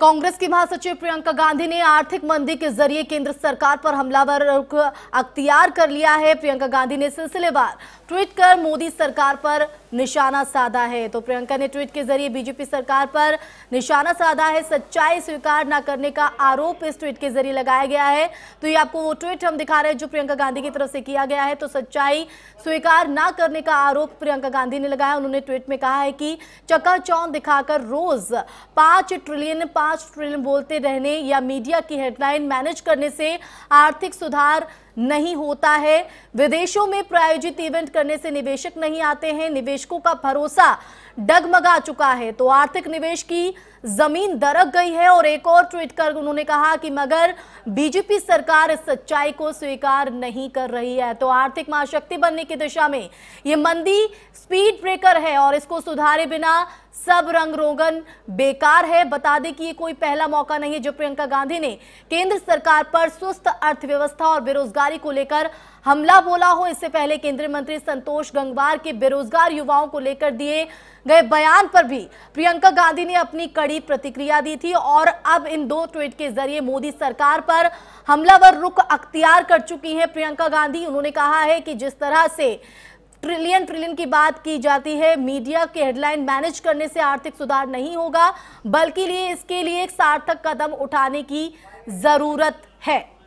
कांग्रेस की महासचिव प्रियंका गांधी ने आर्थिक मंदी के जरिए केंद्र सरकार पर हमलावर अख्तियार कर लिया है प्रियंका गांधी ने सिलसिलेवार ट्वीट कर मोदी सरकार पर निशाना साधा है तो प्रियंका ने ट्वीट के जरिए बीजेपी सरकार पर निशाना साधा है सच्चाई स्वीकार न करने का आरोप इस ट्वीट के जरिए लगाया गया है तो ये आपको वो ट्वीट हम दिखा रहे हैं जो प्रियंका गांधी की तरफ से किया गया है तो सच्चाई स्वीकार ना करने का आरोप प्रियंका गांधी ने लगाया उन्होंने ट्वीट में कहा है कि चकाचौ दिखाकर रोज पांच ट्रिलियन पांच ट्रिलियन बोलते रहने या मीडिया की हेडलाइन मैनेज करने से आर्थिक सुधार नहीं होता है विदेशों में प्रायोजित इवेंट करने से निवेशक नहीं आते हैं निवेशकों का भरोसा डगमगा चुका है तो आर्थिक निवेश की जमीन दरक गई है और एक और ट्वीट कर उन्होंने कहा कि मगर बीजेपी सरकार इस सच्चाई को स्वीकार नहीं कर रही है तो आर्थिक महाशक्ति बनने की दिशा में यह मंदी स्पीड ब्रेकर है और इसको सुधारे बिना सब रंग रोगन बेकार है बता दें कि ये कोई पहला मौका नहीं है जो प्रियंका गांधी ने केंद्र सरकार पर सुस्त अर्थव्यवस्था और बेरोजगार बेरोजगारी को लेकर हमला बोला हो इससे पहले केंद्रीय मंत्री संतोष गंगवार के बेरोजगार युवाओं को लेकर दिए गए बयान पर भी प्रियंका गांधी ने अपनी कड़ी प्रतिक्रिया दी थी और अब इन दो ट्वीट के जरिए मोदी सरकार पर हमलावर रुख अख्तियार कर चुकी हैं प्रियंका गांधी उन्होंने कहा है कि जिस तरह से ट्रिलियन ट्रिलियन की बात की जाती है मीडिया के हेडलाइन मैनेज करने से आर्थिक सुधार नहीं होगा बल्कि लिए इसके लिए एक सार्थक कदम उठाने की जरूरत है